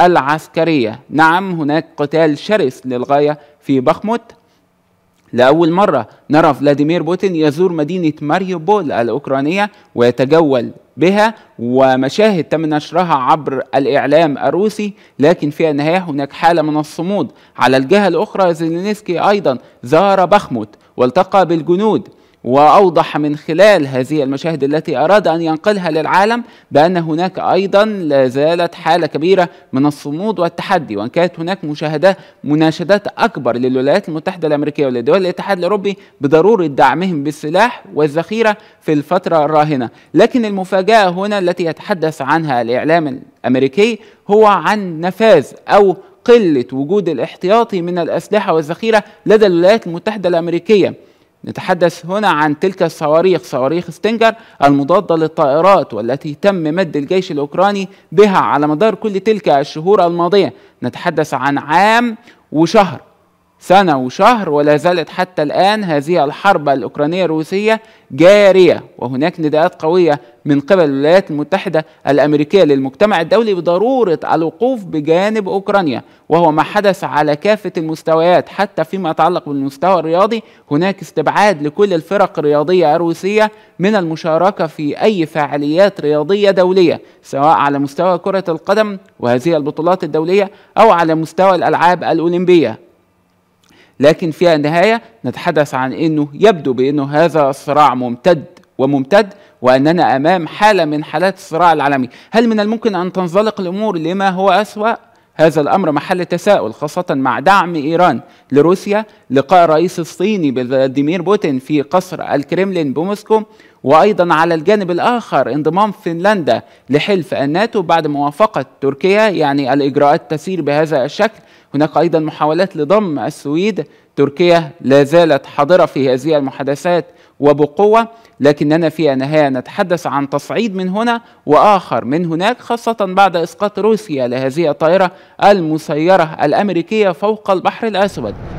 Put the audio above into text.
العسكرية نعم هناك قتال شرس للغاية في بخموت لأول مرة نرى فلاديمير بوتين يزور مدينة ماريوبول الأوكرانية ويتجول بها ومشاهد تم نشرها عبر الإعلام الروسي لكن في النهاية هناك حالة من الصمود على الجهة الأخرى زيلينسكي أيضا زار بخموت والتقى بالجنود واوضح من خلال هذه المشاهد التي اراد ان ينقلها للعالم بان هناك ايضا لا زالت حاله كبيره من الصمود والتحدي وان كانت هناك مشاهدات مناشدات اكبر للولايات المتحده الامريكيه ولدول الاتحاد الاوروبي بضروره دعمهم بالسلاح والذخيره في الفتره الراهنه، لكن المفاجاه هنا التي يتحدث عنها الاعلام الامريكي هو عن نفاذ او قله وجود الاحتياطي من الاسلحه والذخيره لدى الولايات المتحده الامريكيه. نتحدث هنا عن تلك الصواريخ صواريخ ستينجر المضادة للطائرات والتي تم مد الجيش الأوكراني بها على مدار كل تلك الشهور الماضية نتحدث عن عام وشهر سنة وشهر ولا زالت حتى الآن هذه الحرب الأوكرانية الروسية جارية وهناك نداءات قوية من قبل الولايات المتحدة الأمريكية للمجتمع الدولي بضرورة الوقوف بجانب أوكرانيا وهو ما حدث على كافة المستويات حتى فيما يتعلق بالمستوى الرياضي هناك استبعاد لكل الفرق الرياضية الروسية من المشاركة في أي فعاليات رياضية دولية سواء على مستوى كرة القدم وهذه البطولات الدولية أو على مستوى الألعاب الأولمبية لكن في النهايه نتحدث عن أنه يبدو بأنه هذا الصراع ممتد وممتد وأننا أمام حالة من حالات الصراع العالمي هل من الممكن أن تنزلق الأمور لما هو أسوأ؟ هذا الأمر محل تساؤل خاصة مع دعم إيران لروسيا لقاء الرئيس الصيني فلاديمير بوتين في قصر الكريملين بموسكو وأيضا على الجانب الآخر انضمام فنلندا لحلف الناتو بعد موافقة تركيا يعني الإجراءات تسير بهذا الشكل هناك أيضا محاولات لضم السويد تركيا لا زالت حاضرة في هذه المحادثات وبقوة لكننا في النهاية نتحدث عن تصعيد من هنا وآخر من هناك خاصة بعد إسقاط روسيا لهذه الطائرة المسيرة الأمريكية فوق البحر الأسود